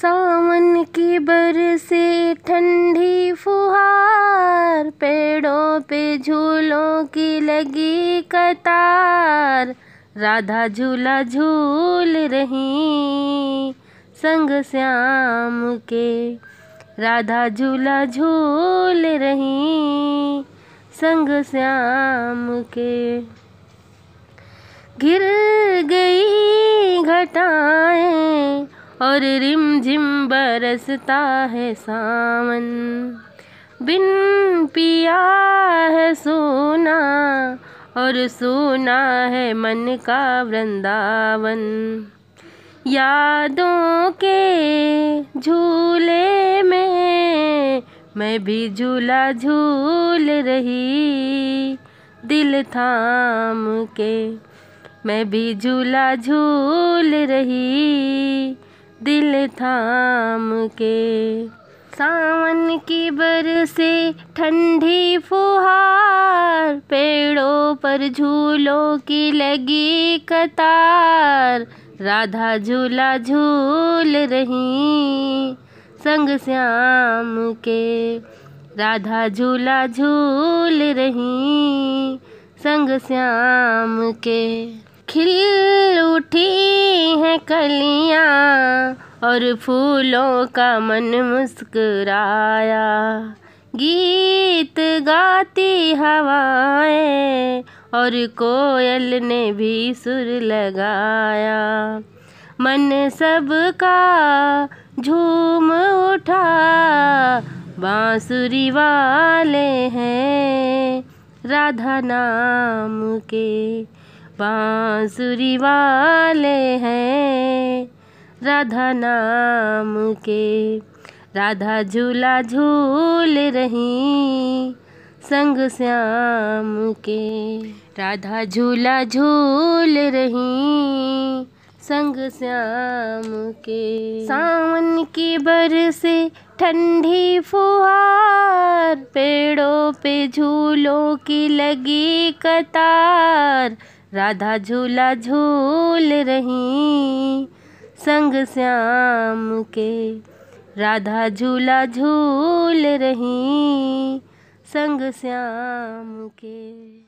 सावन की बरसे ठंडी फुहार पेड़ों पे झूलों की लगी कतार राधा झूला झूल रही संग श्याम के राधा झूला झूल रही संग श्याम के गिर और रिम झिम बरसता है सावन बिन पिया है सोना और सोना है मन का वृंदावन यादों के झूले में मैं भी झूला झूल रही दिल थाम के मैं भी झूला झूल रही दिल थाम के सावन की बर से ठंडी फुहार पेड़ों पर झूलों की लगी कतार राधा झूला झूल रही संग श्याम के राधा झूला झूल रही संग श्याम के खिल उठी हैं कलियां और फूलों का मन मुस्कराया गीत गाती हवाएं और कोयल ने भी सुर लगाया मन सबका झूम उठा बांसुरी वाले हैं राधा नाम के बांसुरी वाले हैं राधा नाम के राधा झूला झूल रही संग श्याम के राधा झूला झूल रही संग श्याम के सावन की बरसे ठंडी फुहार पेड़ों पे झूलों की लगी कतार राधा झूला झूल रही संग श्याम के राधा झूला झूल रही संग श्याम के